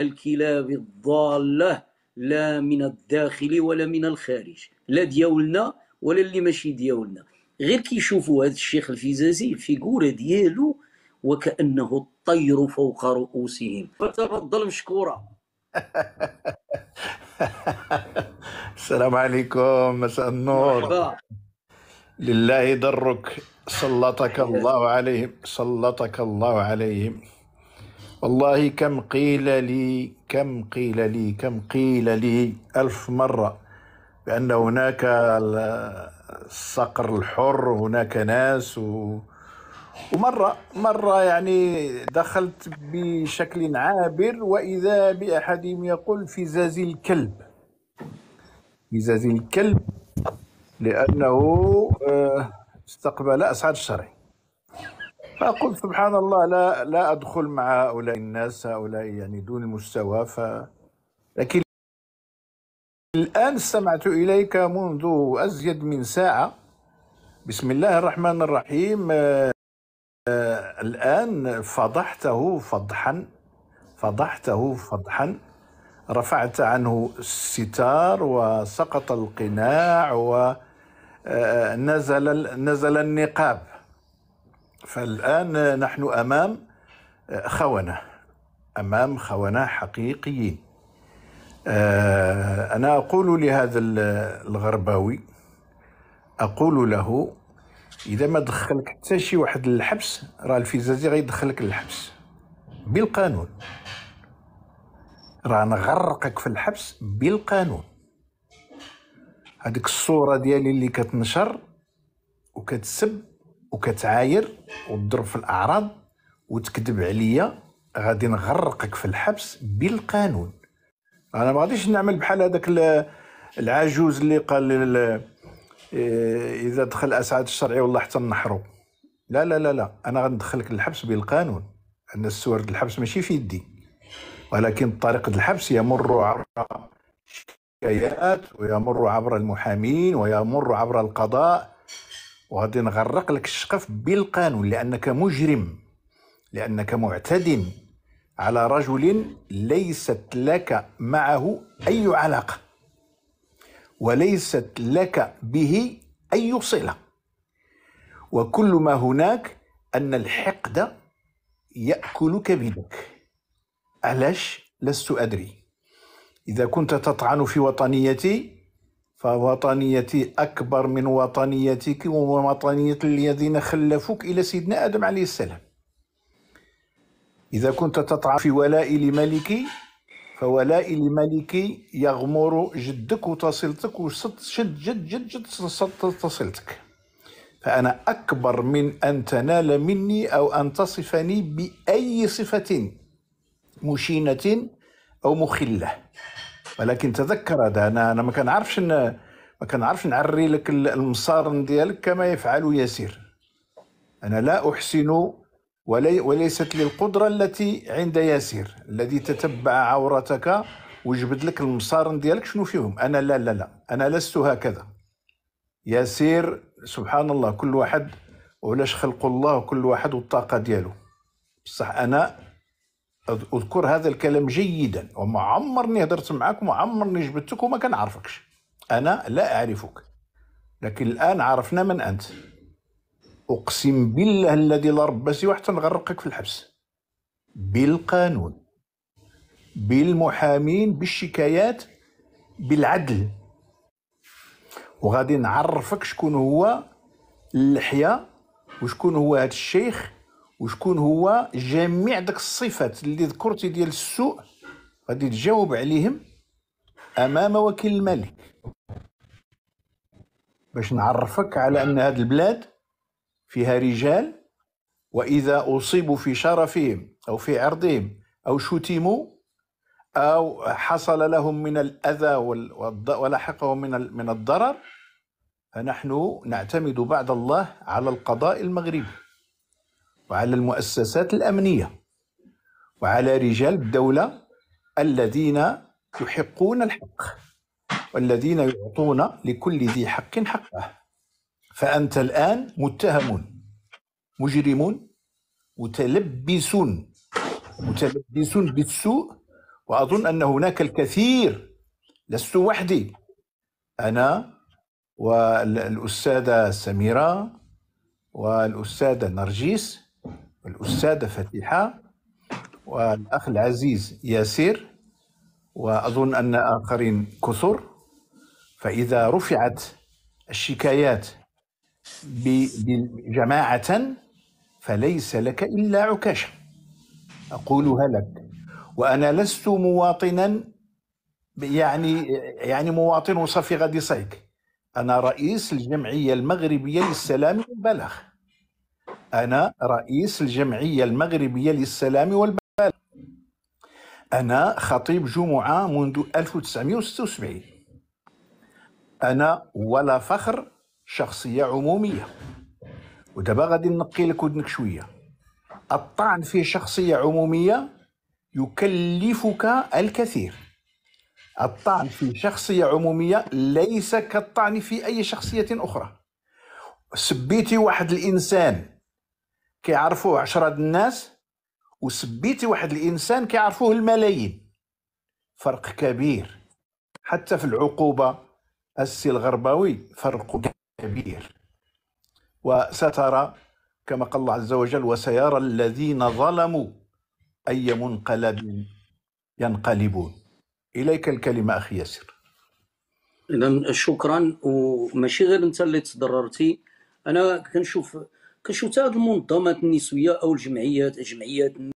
الكلاب الضالة لا من الداخل ولا من الخارج لا دياولنا ولا اللي ماشي دياولنا غير كيشوفوا هذا الشيخ الفيزازي الفيغورة ديالو وكأنه الطير فوق رؤوسهم فتفضل مشكورة السلام عليكم مساء النور لله درك سلطك الله عليهم سلطك الله عليهم والله كم قيل لي كم قيل لي كم قيل لي ألف مرة بأن هناك الصقر الحر هناك ناس و... ومرة مرة يعني دخلت بشكل عابر وإذا بأحدهم يقول في زاز الكلب في زاز الكلب لأنه آه، استقبل أسعد الشرعي فأقول سبحان الله لا لا أدخل مع هؤلاء الناس هؤلاء يعني دون المستوى ف لكن الآن استمعت إليك منذ أزيد من ساعة بسم الله الرحمن الرحيم آه، الآن فضحته فضحا فضحته فضحا رفعت عنه الستار وسقط القناع ونزل آه، آه، نزل النقاب فالآن نحن أمام خونة أمام خونة حقيقيين آه، أنا أقول لهذا الغرباوي أقول له إذا ما دخلك حتى شي واحد للحبس راه الفيزازي غيدخلك للحبس بالقانون راه نغرقك في الحبس بالقانون هذيك الصورة ديالي اللي كتنشر وكتسب وكتعاير وتضرب في الاعراض وتكذب عليا غادي نغرقك في الحبس بالقانون انا ما غاديش نعمل بحال هذاك العجوز اللي قال إيه، اذا دخل اسعد الشرعي والله حتى نحرو لا لا لا لا انا غندخلك للحبس بالقانون ان السور الحبس ماشي في يدي ولكن طريق الحبس يمر عبر شكايات ويمر عبر المحامين ويمر عبر القضاء وغادي نغرق لك الشقف بالقانون لانك مجرم لانك معتد على رجل ليست لك معه اي علاقه وليست لك به اي صله وكل ما هناك ان الحقد ياكل كبدك علاش لست ادري اذا كنت تطعن في وطنيتي فوطنيتي أكبر من وطنيتك ووطنية الذين خلفوك إلى سيدنا آدم عليه السلام إذا كنت تطعن في ولائي لملكي فولائي لملكي يغمر جدك وتصلتك وشد جد جد جد تصلتك فأنا أكبر من أن تنال مني أو أن تصفني بأي صفة مشينة أو مخلة ولكن تذكر هذا انا انا ما كنعرفش ما كنعرفش نعري لك المصارن ديالك كما يفعل يسير انا لا احسن ولي وليست لي القدره التي عند ياسير الذي تتبع عورتك وجبد لك المصارن ديالك شنو فيهم انا لا لا لا انا لست هكذا ياسير سبحان الله كل واحد وعلاش خلق الله كل واحد والطاقه ديالو بصح انا اذكر هذا الكلام جيدا وما عمرني هدرت معاك وما عمرني جبدتك وما كنعرفكش انا لا اعرفك لكن الان عرفنا من انت اقسم بالله الذي لا رب سواه حتى نغرقك في الحبس بالقانون بالمحامين بالشكايات بالعدل وغادي نعرفك شكون هو اللحيه وشكون هو هذا الشيخ وشكون هو جميع داك الصفات اللي ذكرتي ديال السوء غادي تجاوب عليهم امام وكيل الملك باش نعرفك على ان هذه البلاد فيها رجال واذا اصيبوا في شرفهم او في عرضهم او شتموا او حصل لهم من الاذى ولحقهم من من الضرر فنحن نعتمد بعد الله على القضاء المغربي وعلى المؤسسات الامنيه وعلى رجال الدوله الذين يحقون الحق والذين يعطون لكل ذي حق حقه فانت الان متهم مجرم متلبس متلبس بالسوء واظن ان هناك الكثير لست وحدي انا والاستاذه سميره والاستاذه نرجيس الأستاذة فتيحة والأخ العزيز ياسير وأظن أن آخرين كثر فإذا رفعت الشكايات بجماعه فليس لك إلا عكاشة أقولها لك وأنا لست مواطنا يعني يعني مواطن صفي غادي صيك أنا رئيس الجمعية المغربية للسلام والبلاغ أنا رئيس الجمعية المغربية للسلام والبلاغ أنا خطيب جمعة منذ 1976 أنا ولا فخر شخصية عمومية ودابا غادي نقي لك ودنك شوية الطعن في شخصية عمومية يكلفك الكثير الطعن في شخصية عمومية ليس كالطعن في أي شخصية أخرى سبيتي واحد الإنسان كيعرفوه عشرة الناس وسبيتي واحد الانسان كيعرفوه الملايين فرق كبير حتى في العقوبه السي الغرباوي فرق كبير وسترى كما قال الله عز وجل وسيرى الذين ظلموا اي منقلب ينقلبون اليك الكلمه اخي ياسر اذا شكرا وماشي غير انت اللي تضررتي انا كنشوف كنشوف حتى هاد المنظمات النسويه او الجمعيات الجمعيات